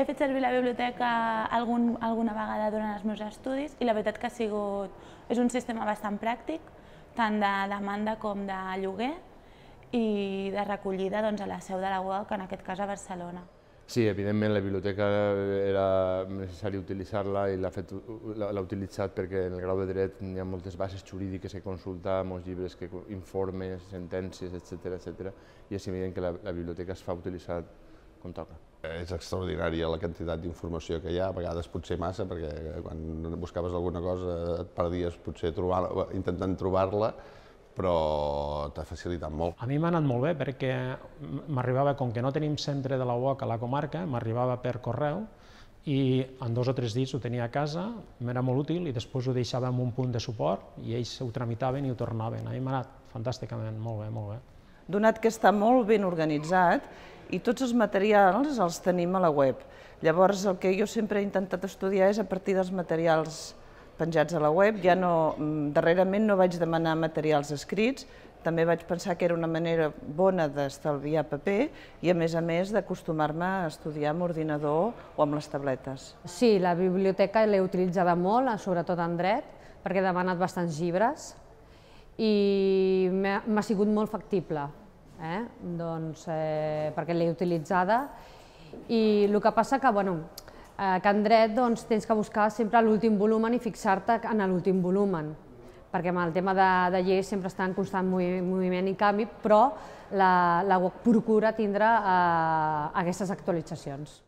he fet servir la biblioteca algun, alguna vegada durant els meus estudis i la veritat que ha sigut, és un sistema bastant pràctic, tant de demanda com de lloguer i de recollida doncs, a la seu de la UOC, en aquest cas a Barcelona. Sí, evidentment la biblioteca era necessari utilitzar-la i l'ha utilitzat perquè en el grau de dret hi ha moltes bases jurídiques que consultar, molts llibres, que informes, sentències, etc etc. i és evident que la, la biblioteca es fa utilitzar com toca. És extraordinària la quantitat d'informació que hi ha, a vegades potser massa, perquè quan buscaves alguna cosa et perdies potser trobar, intentant trobar-la, però t'ha facilitat molt. A mi m'ha anat molt bé perquè m'arribava, com que no tenim centre de la UOC a la comarca, m'arribava per correu i en dos o tres dies ho tenia a casa, m'era molt útil i després ho deixava en un punt de suport i ells ho tramitaven i ho tornaven. A mi m'ha anat fantàsticament, molt bé, molt bé. Donat que està molt ben organitzat, i tots els materials els tenim a la web. Llavors, el que jo sempre he intentat estudiar és a partir dels materials penjats a la web. Ja no, mm, darrerament no vaig demanar materials escrits, també vaig pensar que era una manera bona d'estalviar paper i, a més a més, d'acostumar-me a estudiar amb ordinador o amb les tabletes. Sí, la biblioteca l'he utilitzada molt, eh, sobretot en dret, perquè he demanat bastants llibres i m'ha sigut molt factible eh? doncs, eh, perquè l'he utilitzada. I el que passa que, bueno, a eh, Can Dret doncs, tens que buscar sempre l'últim volumen i fixar-te en l'últim volumen, perquè amb el tema de, de lleis sempre està en constant moviment i canvi, però la, la procura tindre eh, aquestes actualitzacions.